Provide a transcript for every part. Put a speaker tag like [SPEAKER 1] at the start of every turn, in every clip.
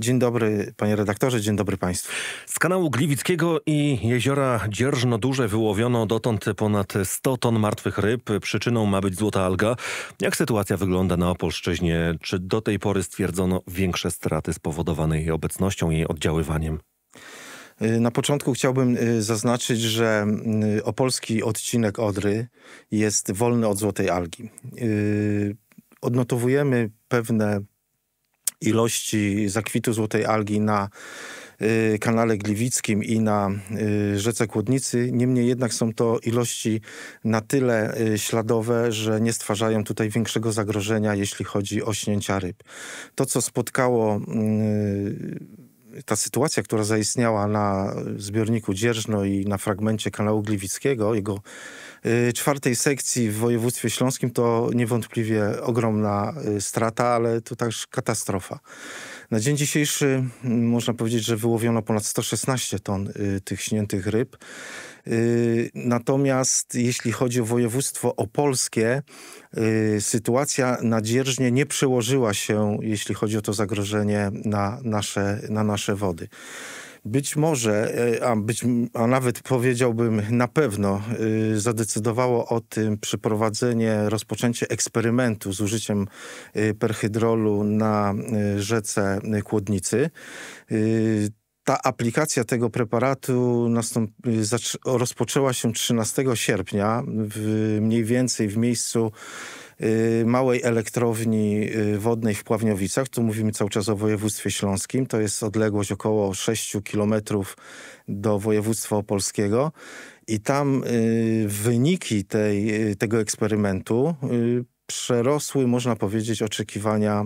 [SPEAKER 1] Dzień dobry, panie redaktorze, dzień dobry państwu. Z kanału Gliwickiego i jeziora Dzierżno-Duże wyłowiono dotąd ponad 100 ton martwych ryb. Przyczyną ma być złota alga. Jak sytuacja wygląda na Opolszczyźnie? Czy do tej pory stwierdzono większe straty spowodowane jej obecnością, jej oddziaływaniem? Y, na
[SPEAKER 2] początku chciałbym y, zaznaczyć, że y, opolski odcinek Odry jest wolny od złotej algi. Odnotowujemy pewne ilości zakwitu złotej algi na y, kanale Gliwickim i na y, rzece Kłodnicy. Niemniej jednak są to ilości na tyle y, śladowe, że nie stwarzają tutaj większego zagrożenia, jeśli chodzi o śnięcia ryb. To, co spotkało ta sytuacja, która zaistniała na zbiorniku Dzierżno i na fragmencie kanału Gliwickiego, jego Y, czwartej sekcji w województwie śląskim to niewątpliwie ogromna y, strata, ale to także katastrofa. Na dzień dzisiejszy mm, można powiedzieć, że wyłowiono ponad 116 ton y, tych śniętych ryb. Natomiast jeśli chodzi o województwo opolskie, sytuacja na dzierżnie nie przełożyła się, jeśli chodzi o to zagrożenie, na nasze, na nasze wody być może, e, a, być, a nawet powiedziałbym na pewno, y, zadecydowało o tym przeprowadzenie, rozpoczęcie eksperymentu z użyciem y, perhydrolu na y, rzece Kłodnicy ta aplikacja tego preparatu rozpoczęła się 13 sierpnia, w, mniej więcej w miejscu Y, małej elektrowni y, wodnej w Pławniowicach. Tu mówimy cały czas o województwie śląskim. To jest odległość około 6 kilometrów do województwa opolskiego. I tam y, wyniki tej, tego eksperymentu przerosły, można powiedzieć, oczekiwania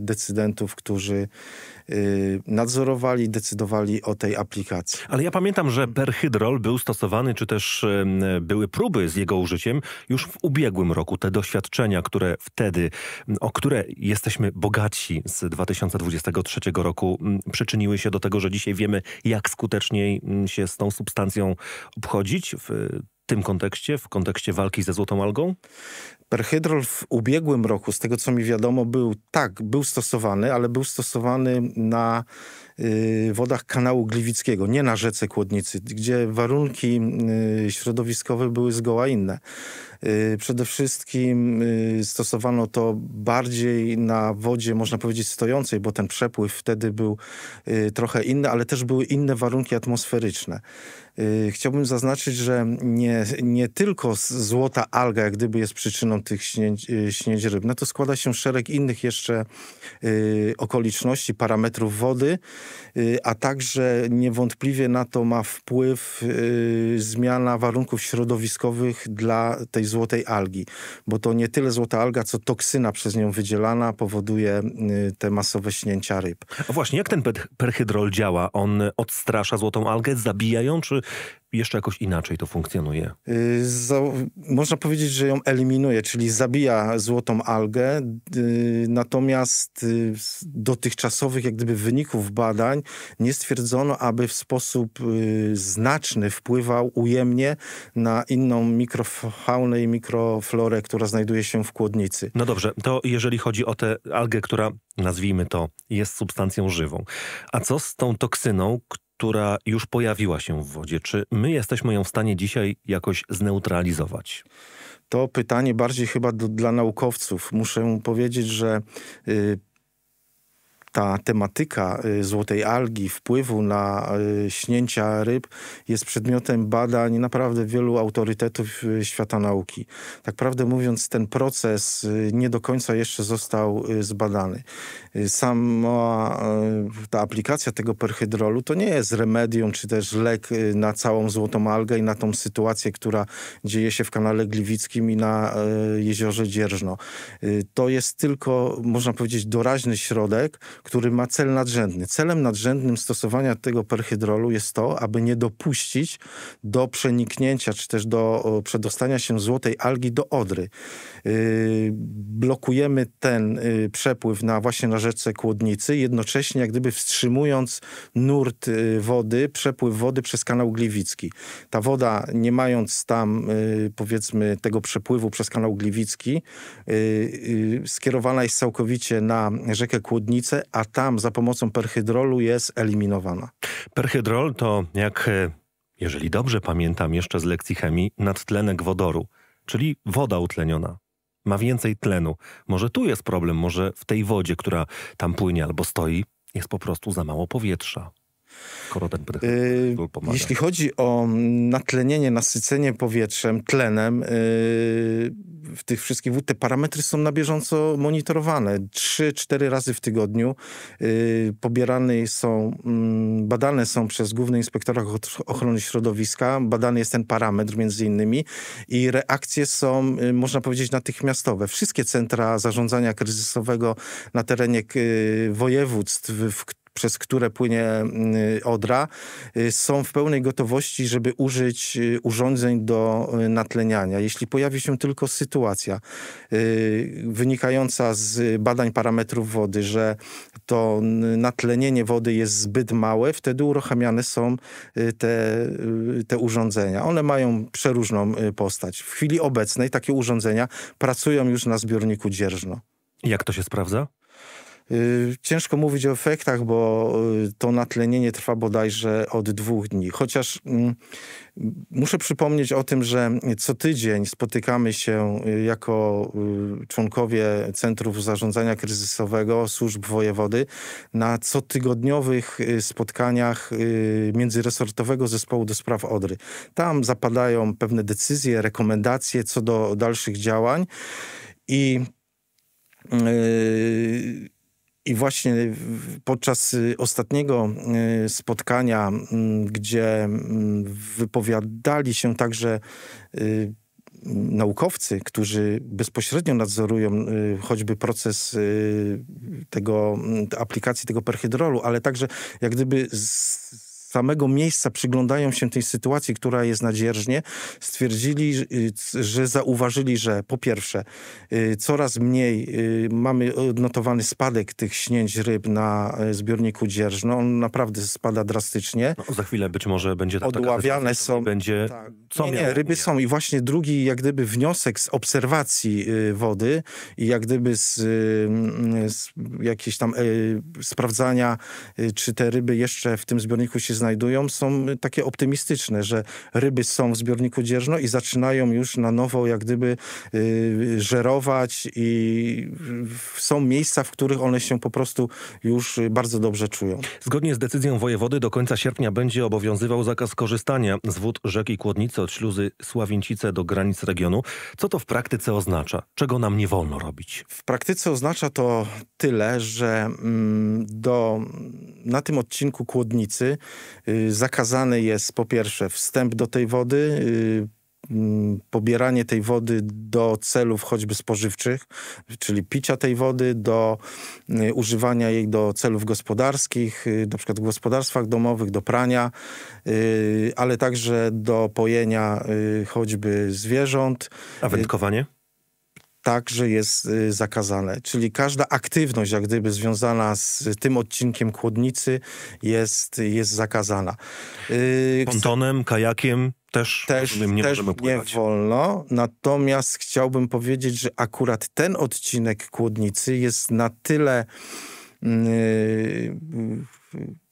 [SPEAKER 2] decydentów, którzy Y, nadzorowali, decydowali o tej aplikacji.
[SPEAKER 1] Ale ja pamiętam, że perhydrol był stosowany, czy też były próby z jego użyciem już w ubiegłym roku. Te doświadczenia, które wtedy, o które jesteśmy bogaci z 2023 roku, przyczyniły się do tego, że dzisiaj wiemy, jak skuteczniej się z tą substancją obchodzić w tym kontekście, w kontekście walki ze złotą algą? Perhydrol w ubiegłym roku, z tego co mi wiadomo, był tak, był stosowany,
[SPEAKER 2] ale był stosowany na y, wodach kanału Gliwickiego, nie na rzece Kłodnicy, gdzie warunki y, środowiskowe były zgoła inne. Y, przede wszystkim y, stosowano to bardziej na wodzie, można powiedzieć, stojącej, bo ten przepływ wtedy był y, trochę inny, ale też były inne warunki atmosferyczne. Y, chciałbym zaznaczyć, że nie, nie tylko złota alga jak gdyby jest przyczyną tych śnięć, y, ryb. Na no to składa się szereg innych jeszcze y, okoliczności, parametrów wody, y, a także niewątpliwie na to ma wpływ zmiana warunków środowiskowych dla tej złotej algi, bo to nie tyle złota alga, co toksyna przez nią wydzielana powoduje te
[SPEAKER 1] masowe śnięcia ryb. A właśnie, jak ten perhydrol działa? On odstrasza złotą algę, zabija ją, czy jeszcze jakoś inaczej to funkcjonuje?
[SPEAKER 2] Yy, za, można powiedzieć, że ją eliminuje, czyli zabija złotą algę. Yy, natomiast yy, dotychczasowych jak gdyby wyników badań nie stwierdzono, aby w sposób y, znaczny wpływał ujemnie na inną mikrofaunę i mikroflorę, która znajduje się w kłodnicy.
[SPEAKER 1] No dobrze, to jeżeli chodzi o tę algę, która nazwijmy to, jest substancją żywą. A co z tą toksyną, która już pojawiła się w wodzie. Czy my jesteśmy ją w stanie dzisiaj jakoś zneutralizować? To
[SPEAKER 2] pytanie bardziej chyba do, dla naukowców. Muszę powiedzieć, że y, ta tematyka y, złotej algi, wpływu na y, śnięcia ryb jest przedmiotem badań naprawdę wielu autorytetów y, świata nauki. Tak prawdę mówiąc, ten proces nie do końca jeszcze został zbadany. Sama ta aplikacja tego perhydrolu to nie jest remedium czy też lek na całą złotą algę i na tą sytuację, która dzieje się w kanale Gliwickim i na jeziorze Dzierżno. To jest tylko, można powiedzieć, doraźny środek, który ma cel nadrzędny. Celem nadrzędnym stosowania tego perhydrolu jest to, aby nie dopuścić do przeniknięcia czy też do przedostania się złotej algi do odry. Yy, blokujemy ten yy, przepływ na, właśnie na rzece Kłodnicy, jednocześnie jak gdyby wstrzymując nurt yy, wody, przepływ wody przez kanał Gliwicki. Ta woda, nie mając tam y, powiedzmy tego przepływu przez kanał Gliwicki, y, y, skierowana jest całkowicie na rzekę Kłodnicę, a tam za pomocą perhydrolu jest eliminowana.
[SPEAKER 1] Perhydrol to jak, e, jeżeli dobrze pamiętam jeszcze z lekcji chemii, nadtlenek wodoru, czyli woda utleniona. Ma więcej tlenu. Może tu jest problem, może w tej wodzie, która tam płynie albo stoi, jest po prostu za mało powietrza. Skoro ten yy, pomaga.
[SPEAKER 2] Jeśli chodzi o natlenienie, nasycenie powietrzem, tlenem, yy, w tych wszystkich wód, te parametry są na bieżąco monitorowane. Trzy, cztery razy w tygodniu yy, pobierane są, mm, badane są przez Główny Inspektora Ochrony Środowiska, badany jest ten parametr między innymi i reakcje są, y, można powiedzieć, natychmiastowe. Wszystkie centra zarządzania kryzysowego na terenie y, województw, w przez które płynie mm, Odra, y, są w pełnej gotowości, żeby użyć y, urządzeń do y, natleniania. Jeśli pojawi się tylko sytuacja wynikająca z badań parametrów wody, że to natlenienie wody jest zbyt małe, wtedy uruchamiane są te, te urządzenia. One mają przeróżną postać. W chwili obecnej takie urządzenia pracują już na zbiorniku dzierżno.
[SPEAKER 1] Jak to się sprawdza?
[SPEAKER 2] Y, ciężko mówić o efektach, bo y, to natlenienie trwa bodajże od dwóch dni. Chociaż mm, muszę przypomnieć o tym, że co tydzień spotykamy się y, jako członkowie Centrów Zarządzania Kryzysowego Służb Wojewody na cotygodniowych spotkaniach międzyresortowego zespołu do spraw Odry. Tam zapadają pewne decyzje, rekomendacje co do dalszych działań i yy, i właśnie podczas y, ostatniego y, spotkania, mm, gdzie mm, wypowiadali się także y, naukowcy, którzy bezpośrednio nadzorują choćby proces tego, mm, aplikacji tego perhydrolu, ale także jak gdyby z samego miejsca przyglądają się tej sytuacji, która jest na dzierżnie, stwierdzili, y, że zauważyli, że po pierwsze y, coraz mniej y, mamy odnotowany spadek tych śnięć ryb na zbiorniku dzierżno. On naprawdę spada drastycznie.
[SPEAKER 1] No, za chwilę być może będzie taka Odławiane są. Będzie... Tak. Co nie, nie,
[SPEAKER 2] ryby są. I właśnie drugi jak gdyby wniosek z obserwacji wody i jak gdyby z, z jakiejś tam sprawdzania, czy te ryby jeszcze w tym zbiorniku się znajdują, są takie optymistyczne, że ryby są w zbiorniku dzierżno i zaczynają już na nowo jak gdyby y, żerować i są miejsca, w których one się po prostu już bardzo dobrze czują.
[SPEAKER 1] Zgodnie z decyzją wojewody do końca sierpnia będzie obowiązywał zakaz korzystania z wód rzeki Kłodnicy od śluzy Sławincice do granic regionu. Co to w praktyce oznacza? Czego nam nie wolno robić? W
[SPEAKER 2] praktyce oznacza to tyle, że mm, do na tym odcinku Kłodnicy y, zakazany jest po pierwsze wstęp do tej wody, y, mm, pobieranie tej wody do celów choćby spożywczych, czyli picia tej wody, do y, używania jej do celów gospodarskich, na przykład w gospodarstwach domowych, do prania, ale także do pojenia choćby zwierząt. A wędkowanie? także jest y, zakazane. Czyli każda aktywność, jak gdyby związana z tym odcinkiem kłodnicy, jest, jest zakazana. Y, Pontonem, kajakiem też, też, nie, też nie wolno. Natomiast chciałbym powiedzieć, że akurat ten odcinek kłodnicy jest na tyle... Yy,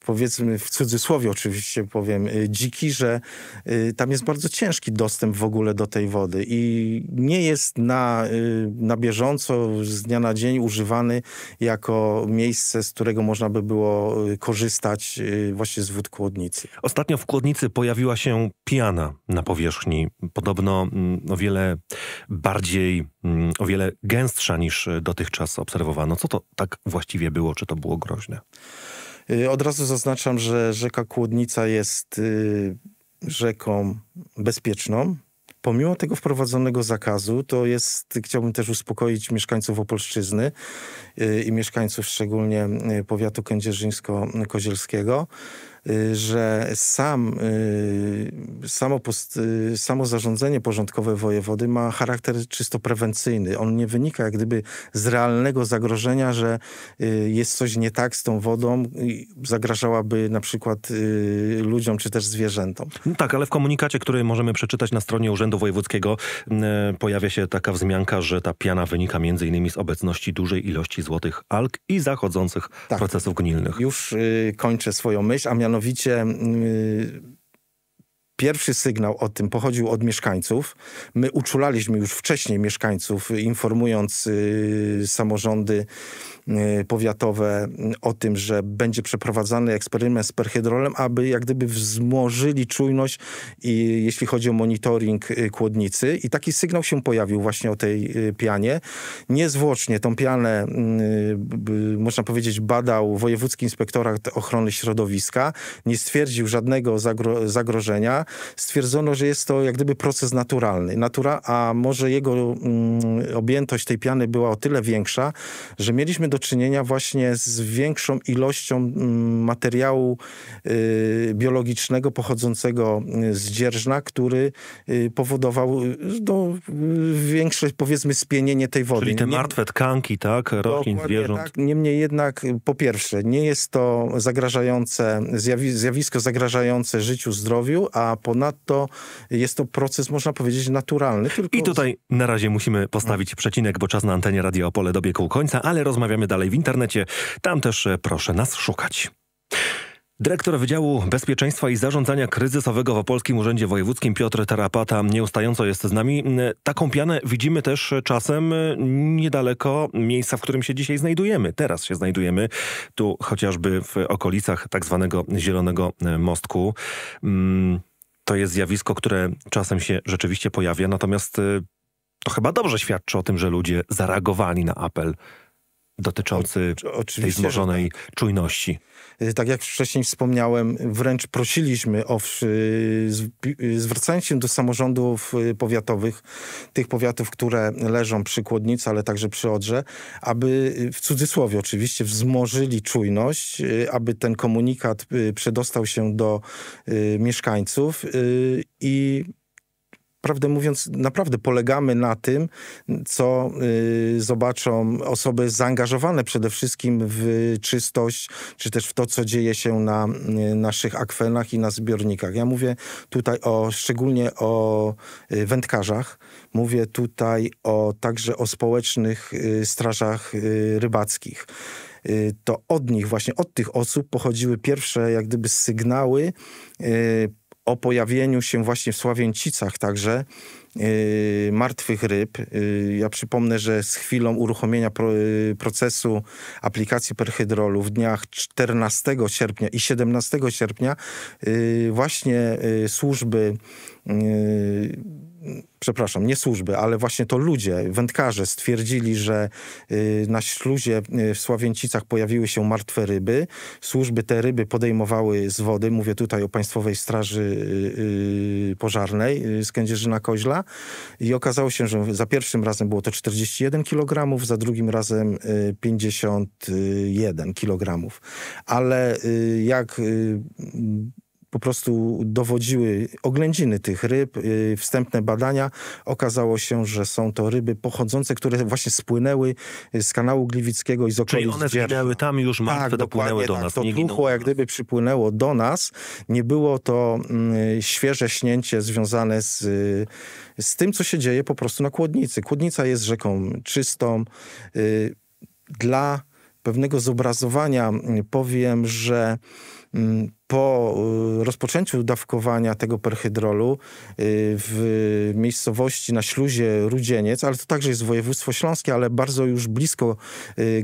[SPEAKER 2] powiedzmy w cudzysłowie oczywiście powiem, y, dziki, że y, tam jest bardzo ciężki dostęp w ogóle do tej wody i nie jest na, y, na bieżąco z dnia na dzień używany jako miejsce, z którego można by było korzystać właśnie z wód kłodnicy.
[SPEAKER 1] Ostatnio w kłodnicy pojawiła się piana na powierzchni. Podobno mm, o wiele bardziej, mm, o wiele gęstsza niż dotychczas obserwowano. Co to tak właściwie było? Czy to było groźne?
[SPEAKER 2] Y, od razu zaznaczam, że rzeka Kłodnica jest y, rzeką bezpieczną. Pomimo tego wprowadzonego zakazu, to jest, chciałbym też uspokoić mieszkańców Opolszczyzny y, i mieszkańców szczególnie powiatu kędzierzyńsko-kozielskiego, Y, że sam, y, samo, post, y, samo zarządzenie porządkowe wojewody ma charakter czysto prewencyjny. On nie wynika jak gdyby z realnego zagrożenia, że jest coś nie tak z tą wodą, i zagrażałaby na przykład ludziom czy też zwierzętom.
[SPEAKER 1] No tak, ale w komunikacie, który możemy przeczytać na stronie Urzędu Wojewódzkiego e, pojawia się taka wzmianka, że ta piana wynika m.in. z obecności dużej ilości złotych alg i zachodzących tak. procesów gnilnych.
[SPEAKER 2] Już kończę swoją myśl, a mianowicie mianowicie mm, pierwszy sygnał o tym pochodził od mieszkańców. My uczulaliśmy już wcześniej mieszkańców, informując y, samorządy Y, powiatowe y, o tym, że będzie przeprowadzany eksperyment z perhydrolem, aby jak gdyby wzmożyli czujność, i, jeśli chodzi o monitoring kłodnicy. Y, I taki sygnał się pojawił właśnie o tej pianie. Niezwłocznie tą pianę, można powiedzieć, badał Wojewódzki Inspektorat Ochrony Środowiska. Nie stwierdził żadnego zagro zagrożenia. Stwierdzono, że jest to jak gdyby proces naturalny. Natura, a może jego mm, objętość tej piany była o tyle większa, że mieliśmy do czynienia właśnie z większą ilością mm, materiału y, biologicznego pochodzącego y, z dzierżna, który y, powodował do no, większe,
[SPEAKER 1] powiedzmy, spienienie tej wody. Czyli te martwe tkanki, tak? Roślin, zwierząt. Tak.
[SPEAKER 2] Niemniej jednak, po pierwsze, nie jest to zagrażające, zjawisko zagrażające życiu, zdrowiu, a ponadto jest to proces, można powiedzieć, naturalny. Tylko... I tutaj
[SPEAKER 1] na razie musimy postawić no. przecinek, bo czas na antenie Radio Opole dobiegł końca, ale rozmawiamy dalej w internecie, tam też e, proszę nas szukać. Dyrektor Wydziału Bezpieczeństwa i Zarządzania Kryzysowego w Opolskim Urzędzie Wojewódzkim Piotr Tarapata nieustająco jest z nami. Mm, e, taką pianę widzimy też e, czasem niedaleko miejsca, w którym się dzisiaj znajdujemy. Teraz się znajdujemy tu chociażby w okolicach tak zwanego Zielonego Mostku. Mm, to jest zjawisko, które czasem się rzeczywiście pojawia, natomiast to chyba dobrze świadczy o tym, że ludzie zareagowali na apel dotyczący o, tej zmożonej tak. czujności.
[SPEAKER 2] Y, tak jak wcześniej wspomniałem, wręcz prosiliśmy o zwracając się do samorządów y, powiatowych, tych powiatów, które leżą przy Kłodnicy, ale także przy Odrze, aby y, w cudzysłowie oczywiście wzmożyli czujność, aby ten komunikat przedostał się do mieszkańców i prawdę mówiąc, naprawdę polegamy na tym, co y, zobaczą osoby zaangażowane przede wszystkim w czystość, czy też w to, co dzieje się na y, naszych akwenach i na zbiornikach. Ja mówię tutaj o, szczególnie o y, wędkarzach, mówię tutaj o, także o społecznych y, strażach y, rybackich y, to od nich, właśnie od tych osób pochodziły pierwsze jak gdyby sygnały o pojawieniu się właśnie w Sławięcicach także Yy, martwych ryb. Yy, ja przypomnę, że z chwilą uruchomienia pro, yy, procesu aplikacji perhydrolu w dniach 14 sierpnia i 17 sierpnia yy, właśnie yy, służby yy, przepraszam, nie służby, ale właśnie to ludzie, wędkarze stwierdzili, że y, na śluzie y, w Sławięcicach pojawiły się martwe ryby. Służby te ryby podejmowały z wody, mówię tutaj o Państwowej Straży y, Pożarnej z Kędzierzyna-Koźla i okazało się, że za pierwszym razem było to 41 kg, za drugim razem 51 kg. Ale jak po prostu dowodziły oględziny tych ryb, y, wstępne badania. Okazało się, że są to ryby pochodzące, które właśnie spłynęły z kanału Gliwickiego i z okolic Czyli
[SPEAKER 1] one zginęły tam już martwe, tak, dopłynęły do tak, nas. To nie truchło jak
[SPEAKER 2] gdyby przypłynęło do nas. Nie było to mm, świeże śnięcie związane z, y, z tym, co się dzieje po prostu na Kłodnicy. Kłodnica jest rzeką czystą. Y, dla pewnego zobrazowania powiem, że mm, po y, rozpoczęciu dawkowania tego perhydrolu y, w miejscowości na śluzie Rudzieniec, ale to także jest województwo śląskie, ale bardzo już blisko y,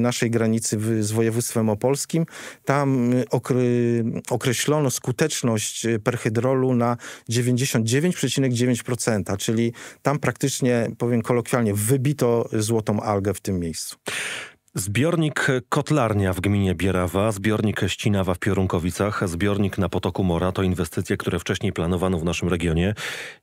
[SPEAKER 2] naszej granicy z województwem opolskim, tam określono skuteczność perhydrolu na 99,9%, czyli tam praktycznie, powiem kolokwialnie, wybito złotą algę w tym miejscu.
[SPEAKER 1] Zbiornik Kotlarnia w gminie Bierawa, zbiornik Ścinawa w Piorunkowicach, zbiornik na Potoku Mora to inwestycje, które wcześniej planowano w naszym regionie.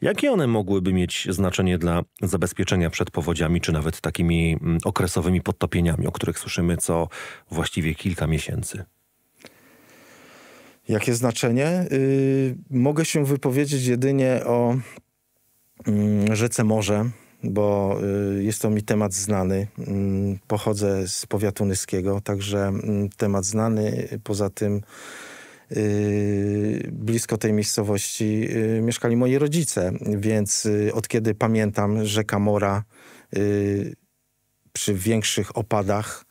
[SPEAKER 1] Jakie one mogłyby mieć znaczenie dla zabezpieczenia przed powodziami, czy nawet takimi mm, okresowymi podtopieniami, o których słyszymy co właściwie kilka miesięcy?
[SPEAKER 2] Jakie znaczenie? Yy, mogę się wypowiedzieć jedynie o yy, rzece Morze, bo y, jest to mi temat znany. Mm, pochodzę z powiatu nyskiego, także mm, temat znany. Poza tym y, blisko tej miejscowości y, mieszkali moi rodzice, więc od kiedy pamiętam rzeka Mora przy większych opadach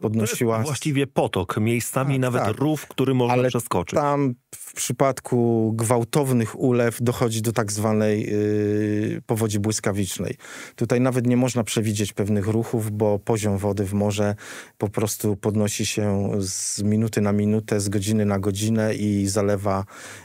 [SPEAKER 1] podnosiła... To jest właściwie potok, miejscami tak, nawet tak. rów, który można przeskoczyć. tam w
[SPEAKER 2] przypadku gwałtownych ulew dochodzi do tak zwanej y, powodzi błyskawicznej. Tutaj nawet nie można przewidzieć pewnych ruchów, bo poziom wody w morze po prostu podnosi się z minuty na minutę, z godziny na godzinę i zalewa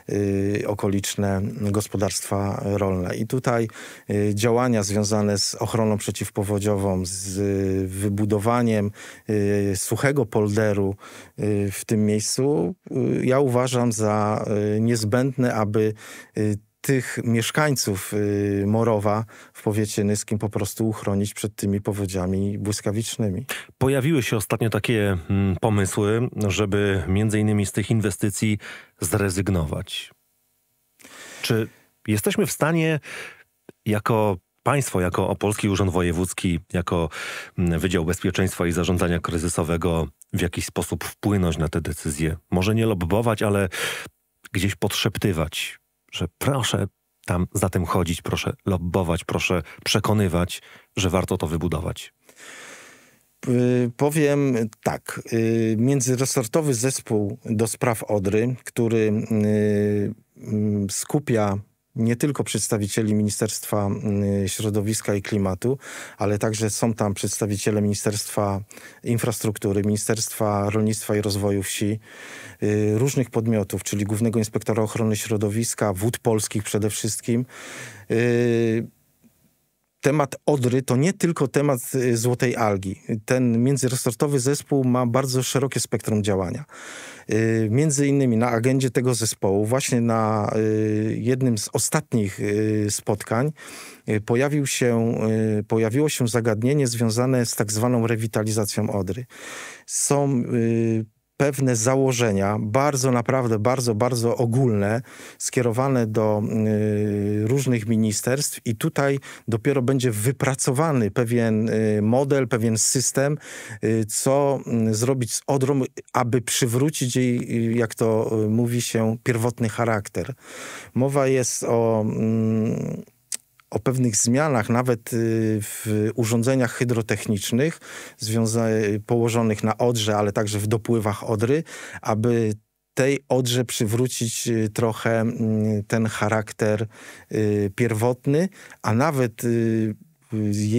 [SPEAKER 2] y, okoliczne gospodarstwa rolne. I tutaj y, działania związane z ochroną przeciwpowodziową, z y, wybudowaniem y, suchego polderu y, w tym miejscu, ja uważam za Y, niezbędne, aby y, tych mieszkańców y, Morowa w powiecie nyskim po prostu uchronić przed tymi powodziami błyskawicznymi.
[SPEAKER 1] Pojawiły się ostatnio takie mm, pomysły, żeby między innymi z tych inwestycji zrezygnować. Czy jesteśmy w stanie jako państwo, jako Opolski Urząd Wojewódzki, jako mm, Wydział Bezpieczeństwa i Zarządzania Kryzysowego w jakiś sposób wpłynąć na te decyzje? Może nie lobbować, ale gdzieś podszeptywać, że proszę tam za tym chodzić, proszę lobbować, proszę przekonywać, że warto to wybudować?
[SPEAKER 2] Y, powiem tak. Y, międzyresortowy zespół do spraw Odry, który y, skupia nie tylko przedstawicieli Ministerstwa mm, Środowiska i Klimatu, ale także są tam przedstawiciele Ministerstwa Infrastruktury, Ministerstwa Rolnictwa i Rozwoju Wsi, y, różnych podmiotów, czyli Głównego Inspektora Ochrony Środowiska, Wód Polskich przede wszystkim. Y, temat Odry to nie tylko temat y, złotej algi. Ten międzyresortowy zespół ma bardzo szerokie spektrum działania. Y, między innymi na agendzie tego zespołu, właśnie na y, jednym z ostatnich spotkań, pojawił się, pojawiło się zagadnienie związane z tak zwaną rewitalizacją Odry. Są pewne założenia, bardzo naprawdę, bardzo, bardzo ogólne, skierowane do y, różnych ministerstw i tutaj dopiero będzie wypracowany pewien y, model, pewien system, y, co mm, zrobić z Odrą, aby przywrócić jej, y, jak to y, mówi się, pierwotny charakter. Mowa jest o mm, o pewnych zmianach nawet y, w urządzeniach hydrotechnicznych położonych na Odrze, ale także w dopływach Odry, aby tej Odrze przywrócić y, trochę mm, ten charakter y, pierwotny, a nawet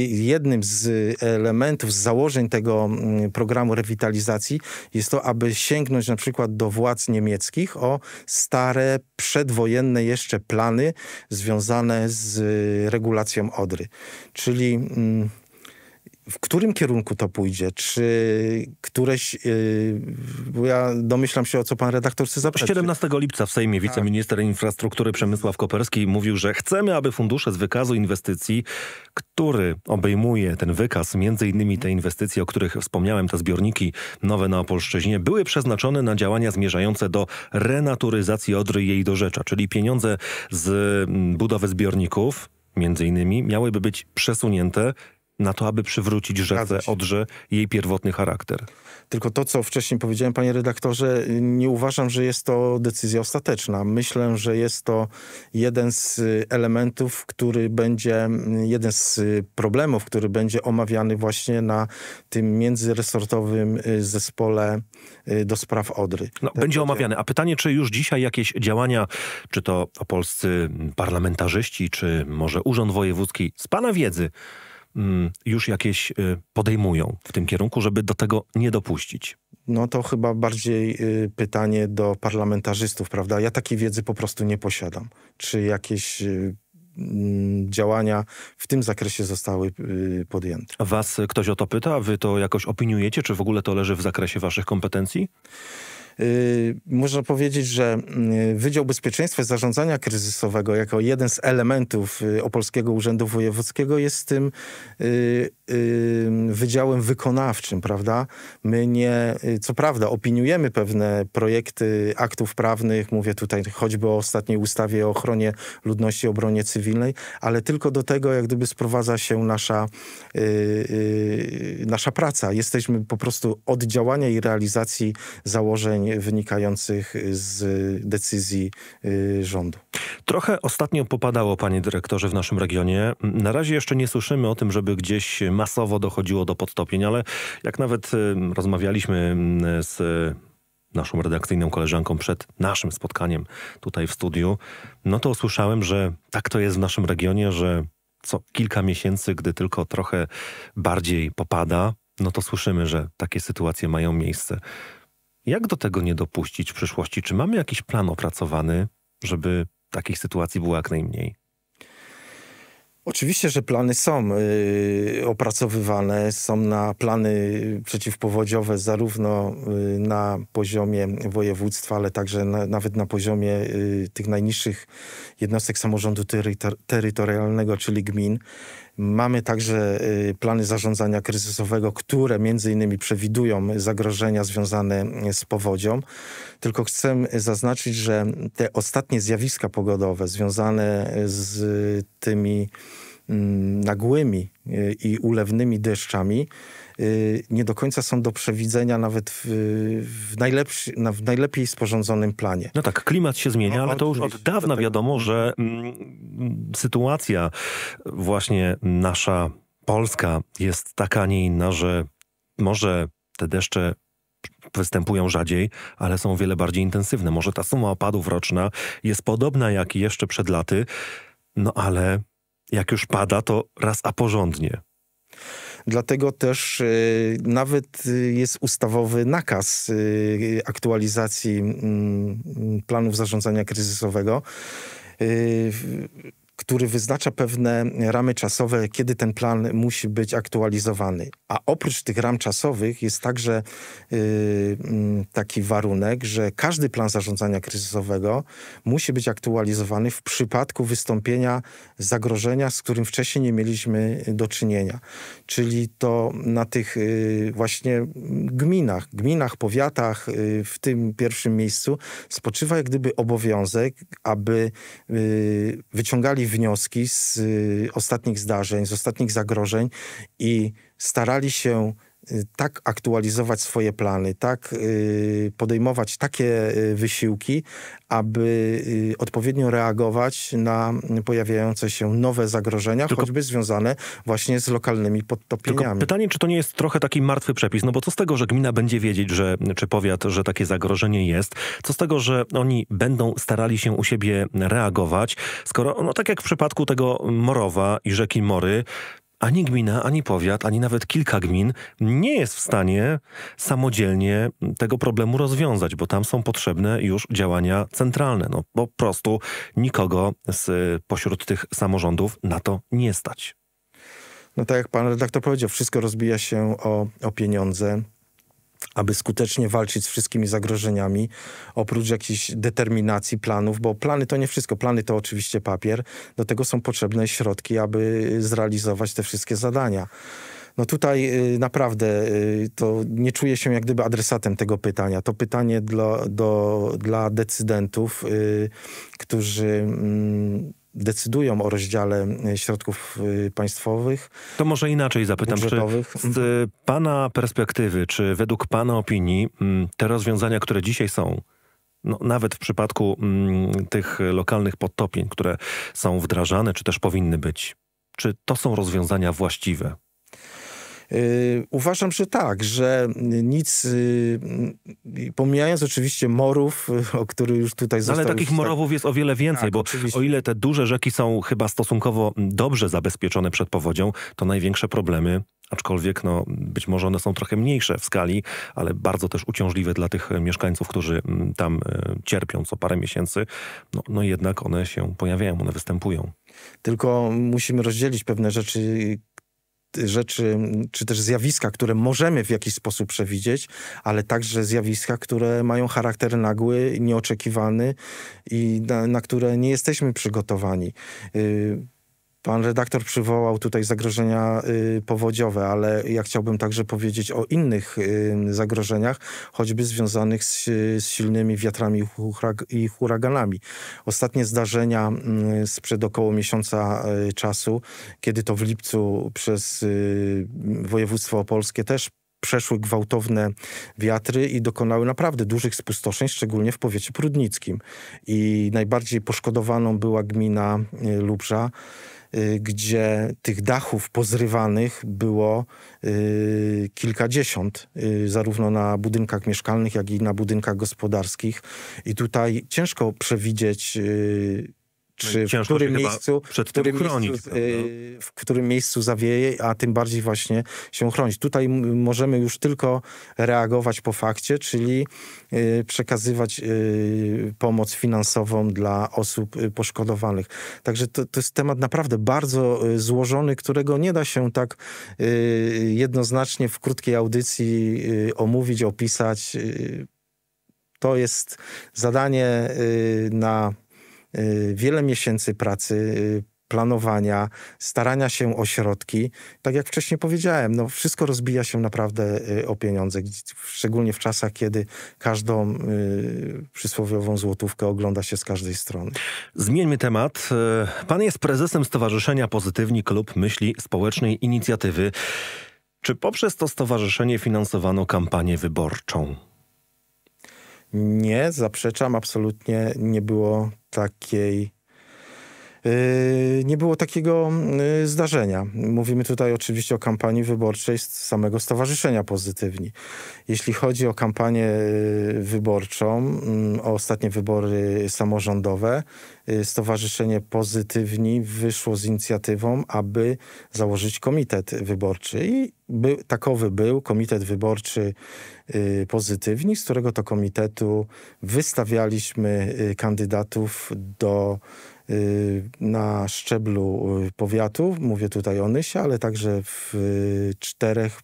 [SPEAKER 2] jednym z elementów, z założeń tego mm, programu rewitalizacji jest to, aby sięgnąć na przykład do władz niemieckich o stare, przedwojenne jeszcze plany związane z y, regulacją Odry. Czyli... Mm, w którym kierunku to pójdzie? Czy któreś, yy, bo ja domyślam się, o co pan redaktor chce zapytać.
[SPEAKER 1] 17 lipca w Sejmie tak. wiceminister tak. infrastruktury Przemysław Koperski mówił, że chcemy, aby fundusze z wykazu inwestycji, który obejmuje ten wykaz, między innymi te inwestycje, o których wspomniałem, te zbiorniki nowe na Opolszczyźnie, były przeznaczone na działania zmierzające do renaturyzacji Odry i jej dorzecza, czyli pieniądze z mm, budowy zbiorników, między innymi, miałyby być przesunięte na to, aby przywrócić rzece Odrze jej pierwotny charakter.
[SPEAKER 2] Tylko to, co wcześniej powiedziałem, panie redaktorze, nie uważam, że jest to decyzja ostateczna. Myślę, że jest to jeden z elementów, który będzie, jeden z problemów, który będzie omawiany właśnie na tym międzyresortowym y, zespole y, do spraw Odry.
[SPEAKER 1] No, tak będzie omawiany. A pytanie, czy już dzisiaj jakieś działania, czy to polscy parlamentarzyści, czy może Urząd Wojewódzki, z pana wiedzy, Mm, już jakieś y, podejmują w tym kierunku, żeby do tego nie dopuścić?
[SPEAKER 2] No to chyba bardziej y, pytanie do parlamentarzystów, prawda? Ja takiej wiedzy po prostu nie posiadam. Czy jakieś y, mm, działania w tym zakresie
[SPEAKER 1] zostały podjęte. Was ktoś o to pyta? Wy to jakoś opiniujecie? Czy w ogóle to leży w zakresie waszych kompetencji? Yy, można powiedzieć, że mm, Wydział
[SPEAKER 2] Bezpieczeństwa i Zarządzania Kryzysowego jako jeden z elementów y, Opolskiego Urzędu Wojewódzkiego jest tym y, y, wydziałem wykonawczym, prawda? My nie, co prawda, opiniujemy pewne projekty aktów prawnych, mówię tutaj choćby o ostatniej ustawie o ochronie ludności i obronie cywilnej, ale tylko do tego jak gdyby sprowadza się nasza, nasza praca. Jesteśmy po prostu od działania i realizacji założeń wynikających z decyzji
[SPEAKER 1] y, rządu. Trochę ostatnio popadało, panie dyrektorze, w naszym regionie. Na razie jeszcze nie słyszymy o tym, żeby gdzieś masowo dochodziło do podtopień, ale jak nawet y, rozmawialiśmy mm, z naszą redakcyjną koleżanką przed naszym spotkaniem tutaj w studiu, no to usłyszałem, że tak to jest w naszym regionie, że co kilka miesięcy, gdy tylko trochę bardziej popada, no to słyszymy, że takie sytuacje mają miejsce. Jak do tego nie dopuścić w przyszłości? Czy mamy jakiś plan opracowany, żeby takich sytuacji było jak najmniej? Oczywiście, że plany
[SPEAKER 2] są y, opracowywane, są na plany przeciwpowodziowe zarówno y, na poziomie województwa, ale także na, nawet na poziomie y, tych najniższych jednostek samorządu terytor terytorialnego, czyli gmin. Mamy także y, plany zarządzania kryzysowego, które między innymi przewidują zagrożenia związane y, z powodzią. Tylko chcę zaznaczyć, że te ostatnie zjawiska pogodowe związane y, z tymi mm, nagłymi i ulewnymi deszczami Y, nie do końca są do przewidzenia nawet w, w, najlepszy, na, w najlepiej sporządzonym planie.
[SPEAKER 1] No tak, klimat się zmienia, no, ale to już od dawna wiadomo, że mm, sytuacja właśnie nasza Polska jest taka, a nie inna, że może te deszcze występują rzadziej, ale są o wiele bardziej intensywne. Może ta suma opadów roczna jest podobna jak jeszcze przed laty, no ale jak już pada, to raz a porządnie.
[SPEAKER 2] Dlatego też y, nawet y, jest ustawowy nakaz y, aktualizacji mm, planów zarządzania kryzysowego który wyznacza pewne ramy czasowe, kiedy ten plan musi być aktualizowany. A oprócz tych ram czasowych jest także yy, taki warunek, że każdy plan zarządzania kryzysowego musi być aktualizowany w przypadku wystąpienia zagrożenia, z którym wcześniej nie mieliśmy do czynienia. Czyli to na tych yy, właśnie gminach, gminach, powiatach, yy, w tym pierwszym miejscu spoczywa jak gdyby obowiązek, aby y, wyciągali wyciągali wnioski z y, ostatnich zdarzeń, z ostatnich zagrożeń i starali się Y, tak aktualizować swoje plany, tak y, podejmować takie y, wysiłki, aby odpowiednio reagować na pojawiające się nowe zagrożenia, tylko, choćby związane właśnie z lokalnymi podtopieniami.
[SPEAKER 1] pytanie, czy to nie jest trochę taki martwy przepis? No bo co z tego, że gmina będzie wiedzieć, że, czy powiat, że takie zagrożenie jest? Co z tego, że oni będą starali się u siebie reagować, skoro, no tak jak w przypadku tego Morowa i rzeki Mory, ani gmina, ani powiat, ani nawet kilka gmin nie jest w stanie samodzielnie tego problemu rozwiązać, bo tam są potrzebne już działania centralne. No po prostu nikogo z, pośród tych samorządów na to nie stać.
[SPEAKER 2] No tak jak pan redaktor powiedział, wszystko rozbija się o, o pieniądze aby skutecznie walczyć z wszystkimi zagrożeniami, oprócz jakiejś determinacji planów, bo plany to nie wszystko. Plany to oczywiście papier, do tego są potrzebne środki, aby zrealizować te wszystkie zadania. No tutaj y, naprawdę y, to nie czuję się jak gdyby adresatem tego pytania. To pytanie dla, do, dla decydentów, y, którzy mm, decydują o rozdziale y, środków y, państwowych.
[SPEAKER 1] To może inaczej zapytam, budżetowych. czy z y, pana perspektywy, czy według pana opinii mm, te rozwiązania, które dzisiaj są, no, nawet w przypadku mm, tych lokalnych podtopień, które są wdrażane, czy też powinny być, czy to są rozwiązania właściwe?
[SPEAKER 2] Y, uważam, że tak, że nic, y, y, pomijając oczywiście morów, o których już tutaj no, Ale takich tak- morowów
[SPEAKER 1] tak... jest o wiele więcej, tak, bo oczywiście. o ile te duże rzeki są chyba stosunkowo dobrze zabezpieczone przed powodzią, to największe problemy aczkolwiek no, być może one są trochę mniejsze w skali, ale bardzo też uciążliwe dla tych mieszkańców, którzy mm, tam e, cierpią co parę miesięcy, no, no jednak one się pojawiają, one występują.
[SPEAKER 2] Tylko musimy rozdzielić pewne rzeczy, rzeczy, czy też zjawiska, które możemy w jakiś sposób przewidzieć, ale także zjawiska, które mają charakter nagły, nieoczekiwany i na, na które nie jesteśmy przygotowani. Yy, Pan redaktor przywołał tutaj zagrożenia y, powodziowe, ale ja chciałbym także powiedzieć o innych y, zagrożeniach, choćby związanych z, z silnymi wiatrami i huraganami. Ostatnie zdarzenia y, sprzed około miesiąca y, czasu, kiedy to w lipcu przez y, województwo opolskie też przeszły gwałtowne wiatry i dokonały naprawdę dużych spustoszeń, szczególnie w powiecie prudnickim. I najbardziej poszkodowaną była gmina y, Lubrza. Y, gdzie tych dachów pozrywanych było y, kilkadziesiąt, y, zarówno na budynkach mieszkalnych, jak i na budynkach gospodarskich. I tutaj ciężko przewidzieć no czy w którym miejscu, przed którym chronić, miejscu,
[SPEAKER 1] y,
[SPEAKER 2] w którym miejscu zawieje, a tym bardziej właśnie się chronić. Tutaj możemy już tylko reagować po fakcie, czyli y, przekazywać y, pomoc finansową dla osób poszkodowanych. Także to, to jest temat naprawdę bardzo złożony, którego nie da się tak jednoznacznie w krótkiej audycji omówić, opisać. To jest zadanie na Y, wiele miesięcy pracy, y, planowania, starania się o środki. Tak jak wcześniej powiedziałem, no wszystko rozbija się naprawdę y, o pieniądze, szczególnie w czasach, kiedy każdą przysłowiową złotówkę ogląda się z każdej strony.
[SPEAKER 1] Zmieńmy temat. Pan jest prezesem Stowarzyszenia Pozytywni Klub Myśli Społecznej Inicjatywy. Czy poprzez to stowarzyszenie finansowano kampanię wyborczą?
[SPEAKER 2] Nie, zaprzeczam, absolutnie nie było takiej Yy, nie było takiego yy, zdarzenia. Mówimy tutaj oczywiście o kampanii wyborczej z samego Stowarzyszenia Pozytywni. Jeśli chodzi o kampanię yy, wyborczą, mm, o ostatnie wybory samorządowe, Stowarzyszenie Pozytywni wyszło z inicjatywą, aby założyć komitet wyborczy. I takowy był komitet wyborczy y, Pozytywni, z którego to komitetu wystawialiśmy kandydatów do Y, na szczeblu y, powiatu, mówię tutaj o Nysie, ale także w y, czterech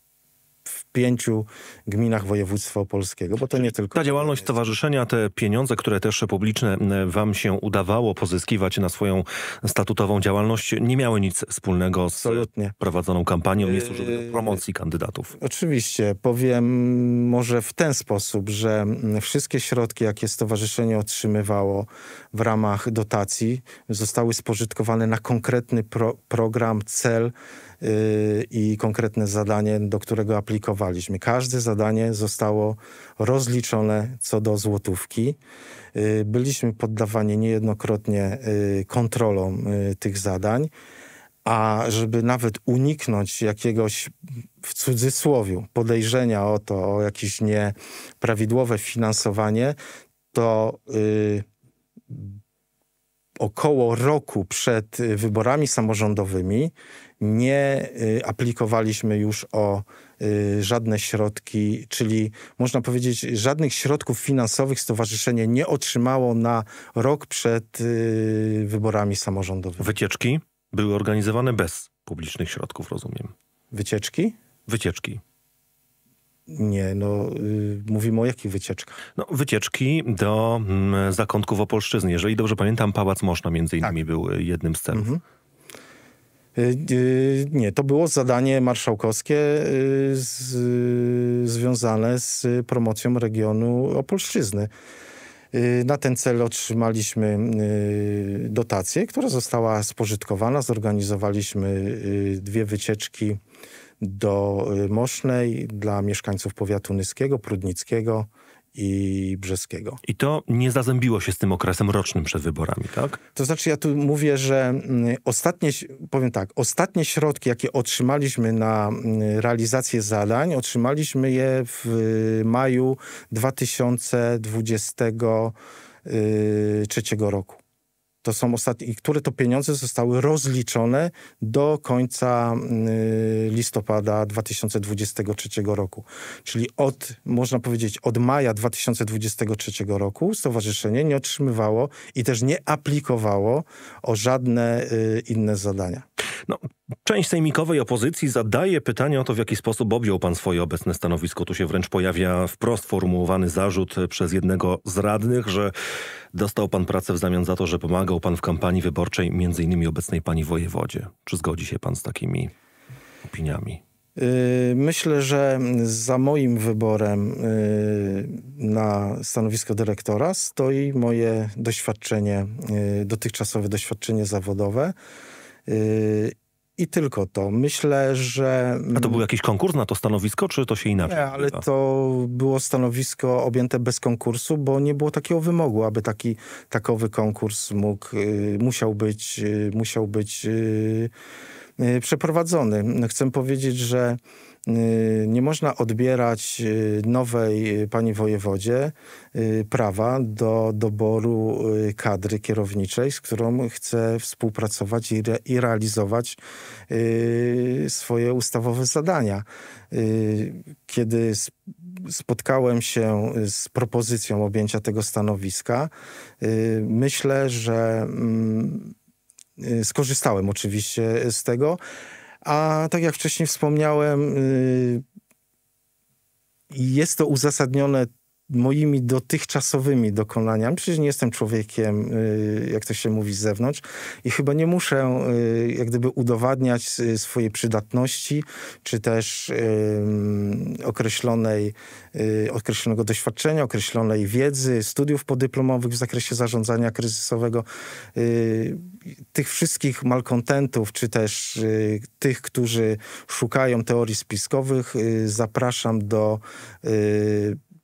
[SPEAKER 2] pięciu gminach województwa polskiego, bo to nie tylko...
[SPEAKER 1] Ta działalność stowarzyszenia, te pieniądze, które też publiczne wam się udawało pozyskiwać na swoją statutową działalność, nie miały nic wspólnego z Absolutnie. prowadzoną kampanią, nie służyły do yy, promocji kandydatów.
[SPEAKER 2] Oczywiście. Powiem może w ten sposób, że wszystkie środki, jakie stowarzyszenie otrzymywało w ramach dotacji, zostały spożytkowane na konkretny pro program, cel, Y, i konkretne zadanie, do którego aplikowaliśmy. Każde zadanie zostało rozliczone co do złotówki. Y, byliśmy poddawani niejednokrotnie y, kontrolom tych zadań, a żeby nawet uniknąć jakiegoś w cudzysłowie podejrzenia o to, o jakieś nieprawidłowe finansowanie, to około roku przed wyborami samorządowymi nie y, aplikowaliśmy już o y, żadne środki, czyli można powiedzieć, żadnych środków finansowych stowarzyszenie nie otrzymało na rok przed
[SPEAKER 1] y, wyborami samorządowymi. Wycieczki były organizowane bez publicznych środków, rozumiem. Wycieczki? Wycieczki. Nie, no y, mówimy o jakich wycieczkach? No, wycieczki do mm, zakątków Opolszczyzny. Jeżeli dobrze pamiętam, Pałac Moszna między innymi tak. był jednym z celów. Mhm.
[SPEAKER 2] Y, y, nie, to było zadanie marszałkowskie y, z, związane z promocją regionu Opolszczyzny. Na ten cel otrzymaliśmy dotację, która została spożytkowana. Zorganizowaliśmy dwie
[SPEAKER 1] wycieczki
[SPEAKER 2] do Mosznej dla mieszkańców powiatu nyskiego, prudnickiego,
[SPEAKER 1] i Brzeskiego. I to nie zazębiło się z tym okresem rocznym przed wyborami, tak?
[SPEAKER 2] To znaczy ja tu mówię, że mm, ostatnie, powiem tak, ostatnie środki, jakie otrzymaliśmy na mm, realizację zadań, otrzymaliśmy je w y, maju 2023 y, roku to są ostatnie, które to pieniądze zostały rozliczone do końca y, listopada 2023 roku. Czyli od, można powiedzieć, od maja 2023 roku stowarzyszenie nie otrzymywało i też nie aplikowało o żadne y, inne zadania.
[SPEAKER 1] No, część sejmikowej opozycji zadaje pytanie o to, w jaki sposób objął pan swoje obecne stanowisko. Tu się wręcz pojawia wprost formułowany zarzut przez jednego z radnych, że dostał pan pracę w zamian za to, że pomagał pan w kampanii wyborczej, między innymi obecnej pani wojewodzie. Czy zgodzi się pan z takimi
[SPEAKER 2] opiniami? Yy, myślę, że za moim wyborem yy, na stanowisko dyrektora stoi moje doświadczenie, yy, dotychczasowe doświadczenie zawodowe i tylko to.
[SPEAKER 1] Myślę, że... A to był jakiś konkurs na to stanowisko, czy to się inaczej?
[SPEAKER 2] Nie, ale to było stanowisko objęte bez konkursu, bo nie było takiego wymogu, aby taki takowy konkurs mógł, y, musiał być, y, musiał być y, przeprowadzony. Chcę powiedzieć, że Y, nie można odbierać y, nowej y, pani wojewodzie prawa do doboru kadry kierowniczej, z którą chce współpracować i, re, i realizować swoje ustawowe zadania. Kiedy spotkałem się z propozycją objęcia tego stanowiska, myślę, że mm, skorzystałem oczywiście z tego a tak jak wcześniej wspomniałem, y, jest to uzasadnione moimi dotychczasowymi dokonaniami. Przecież nie jestem człowiekiem, y, jak to się mówi z zewnątrz i chyba nie muszę y, jak gdyby udowadniać y, swojej przydatności, czy też określonej, określonego doświadczenia, określonej wiedzy, studiów podyplomowych w zakresie zarządzania kryzysowego. Tych wszystkich malkontentów, czy też tych, którzy szukają teorii spiskowych, zapraszam do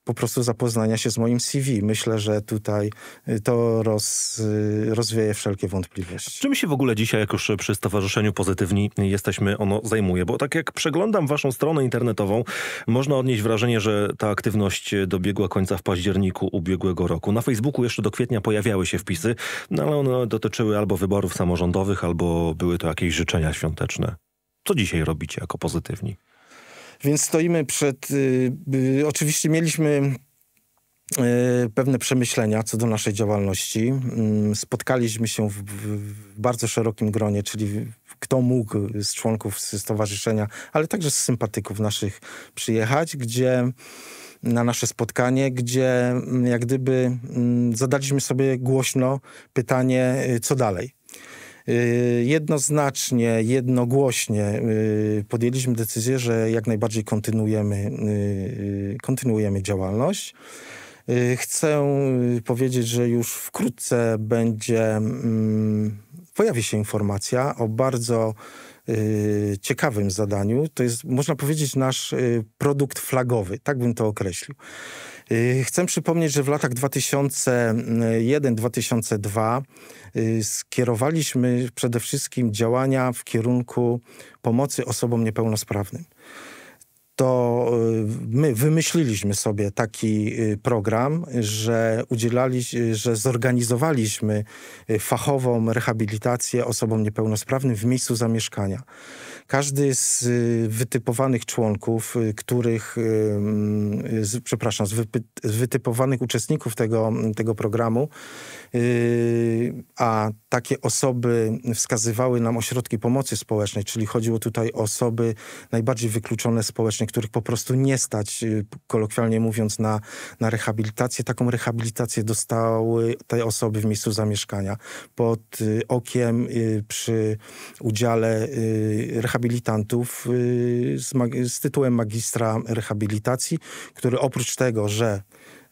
[SPEAKER 2] po prostu zapoznania się z moim CV. Myślę, że tutaj y, to roz, y, rozwieje wszelkie wątpliwości.
[SPEAKER 1] Czym się w ogóle dzisiaj, jak już przy Stowarzyszeniu Pozytywni jesteśmy, ono zajmuje? Bo tak jak przeglądam waszą stronę internetową, można odnieść wrażenie, że ta aktywność dobiegła końca w październiku ubiegłego roku. Na Facebooku jeszcze do kwietnia pojawiały się wpisy, no ale one dotyczyły albo wyborów samorządowych, albo były to jakieś życzenia świąteczne. Co dzisiaj robicie jako pozytywni?
[SPEAKER 2] Więc stoimy przed. Y, y, oczywiście mieliśmy y, pewne przemyślenia co do naszej działalności. Mm, spotkaliśmy się w, w, bardzo szerokim gronie, czyli kto mógł z członków stowarzyszenia, ale także z sympatyków naszych przyjechać, gdzie na nasze spotkanie, gdzie mm, jak gdyby mm, zadaliśmy sobie głośno pytanie, co dalej. Y, jednoznacznie, jednogłośnie y, podjęliśmy decyzję, że jak najbardziej kontynuujemy, y, kontynuujemy działalność. Chcę powiedzieć, że już wkrótce będzie, mm, pojawi się informacja o bardzo ciekawym zadaniu. To jest, można powiedzieć, nasz produkt flagowy, tak bym to określił. Y, chcę przypomnieć, że w latach 2001-2002 y, skierowaliśmy przede wszystkim działania w kierunku pomocy osobom niepełnosprawnym to y, my wymyśliliśmy sobie taki y, program, że y, że zorganizowaliśmy fachową rehabilitację osobom niepełnosprawnym w miejscu zamieszkania. Każdy z wytypowanych członków, których, z, przepraszam, z, wypy, z wytypowanych uczestników tego, tego programu, a takie osoby wskazywały nam ośrodki pomocy społecznej, czyli chodziło tutaj o osoby najbardziej wykluczone społecznie, których po prostu nie stać, y, kolokwialnie mówiąc, na, na rehabilitację. Taką rehabilitację dostały te osoby w miejscu zamieszkania. Pod y, okiem y, przy udziale rehabilitantów z, z tytułem magistra rehabilitacji, który oprócz tego, że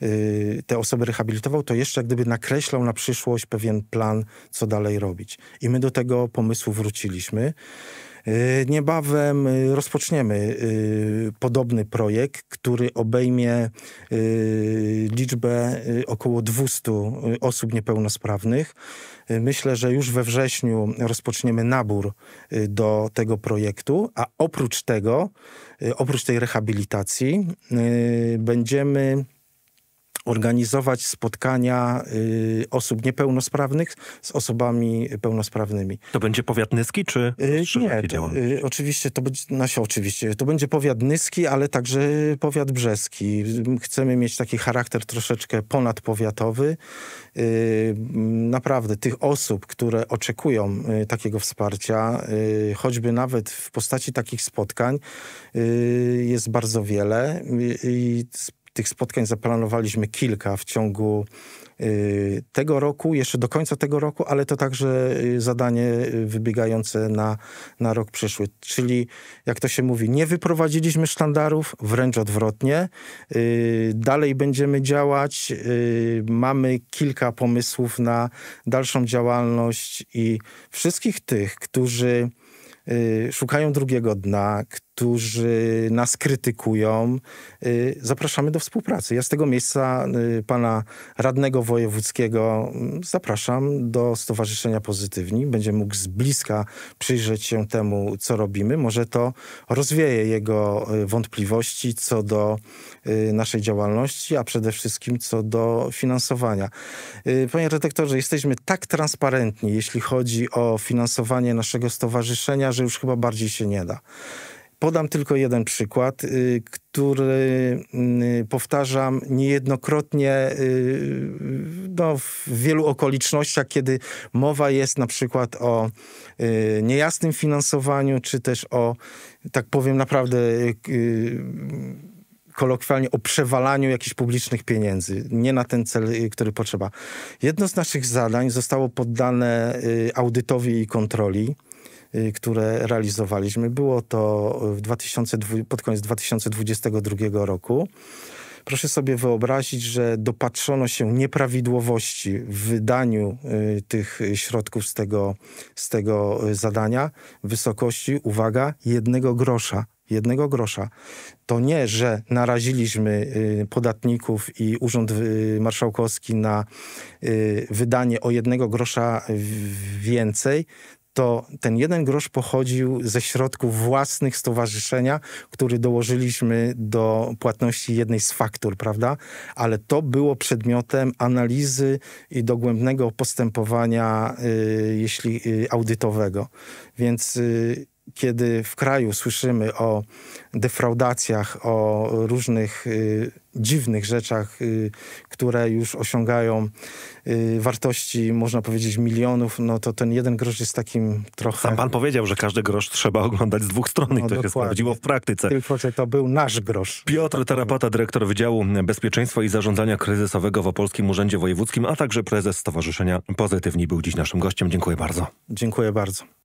[SPEAKER 2] Y, te osoby rehabilitował, to jeszcze jak gdyby nakreślał na przyszłość pewien plan, co dalej robić. I my do tego pomysłu wróciliśmy. Y, niebawem y, rozpoczniemy podobny projekt, który obejmie liczbę około 200 osób niepełnosprawnych. Myślę, że już we wrześniu rozpoczniemy nabór do tego projektu, a oprócz tego, oprócz tej rehabilitacji, będziemy organizować spotkania y, osób niepełnosprawnych z osobami pełnosprawnymi.
[SPEAKER 1] To będzie powiat Nyski, czy? Y, nie, to,
[SPEAKER 2] y, oczywiście, to będzie, znaczy oczywiście, to będzie powiat Nyski, ale także powiat Brzeski. Chcemy mieć taki charakter troszeczkę ponadpowiatowy. Y, naprawdę, tych osób, które oczekują y, takiego wsparcia, y, choćby nawet w postaci takich spotkań, jest bardzo wiele i tych spotkań zaplanowaliśmy kilka w ciągu y, tego roku, jeszcze do końca tego roku, ale to także y, zadanie y, wybiegające na, na rok przyszły. Czyli, jak to się mówi, nie wyprowadziliśmy sztandarów, wręcz odwrotnie. Dalej będziemy działać. Mamy kilka pomysłów na dalszą działalność i wszystkich tych, którzy szukają drugiego dna, którzy nas krytykują, y, zapraszamy do współpracy. Ja z tego miejsca y, pana radnego wojewódzkiego mm, zapraszam do Stowarzyszenia Pozytywni. Będzie mógł z bliska przyjrzeć się temu, co robimy. Może to rozwieje jego y, wątpliwości co do naszej działalności, a przede wszystkim co do finansowania. Panie redaktorze, jesteśmy tak transparentni, jeśli chodzi o finansowanie naszego stowarzyszenia, że już chyba bardziej się nie da. Podam tylko jeden przykład, y, który mm, y, powtarzam niejednokrotnie y, no, w wielu okolicznościach, kiedy mowa jest na przykład o niejasnym finansowaniu, czy też o, tak powiem naprawdę kolokwialnie o przewalaniu jakichś publicznych pieniędzy, nie na ten cel, który potrzeba. Jedno z naszych zadań zostało poddane audytowi i kontroli. Y, które realizowaliśmy. Było to w 2020, pod koniec 2022 roku. Proszę sobie wyobrazić, że dopatrzono się nieprawidłowości w wydaniu y, tych środków z tego, z tego y, zadania w wysokości, uwaga, jednego grosza. Jednego grosza. To nie, że naraziliśmy podatników i Urząd Marszałkowski na wydanie o jednego grosza więcej, to ten jeden grosz pochodził ze środków własnych stowarzyszenia, który dołożyliśmy do płatności jednej z faktur, prawda? Ale to było przedmiotem analizy i dogłębnego postępowania, y, jeśli y, audytowego. Więc y, kiedy w kraju słyszymy o defraudacjach, o różnych y, dziwnych rzeczach, y, które już osiągają y, wartości, można powiedzieć, milionów, no to ten jeden grosz jest takim
[SPEAKER 1] trochę... Sam pan powiedział, że każdy grosz trzeba oglądać z dwóch stron i no, to się sprawdziło w praktyce.
[SPEAKER 2] Tylko, że to był nasz grosz.
[SPEAKER 1] Piotr Tarapata, dyrektor Wydziału Bezpieczeństwa i Zarządzania Kryzysowego w Opolskim Urzędzie Wojewódzkim, a także prezes Stowarzyszenia Pozytywni był dziś naszym gościem. Dziękuję bardzo. Dziękuję bardzo.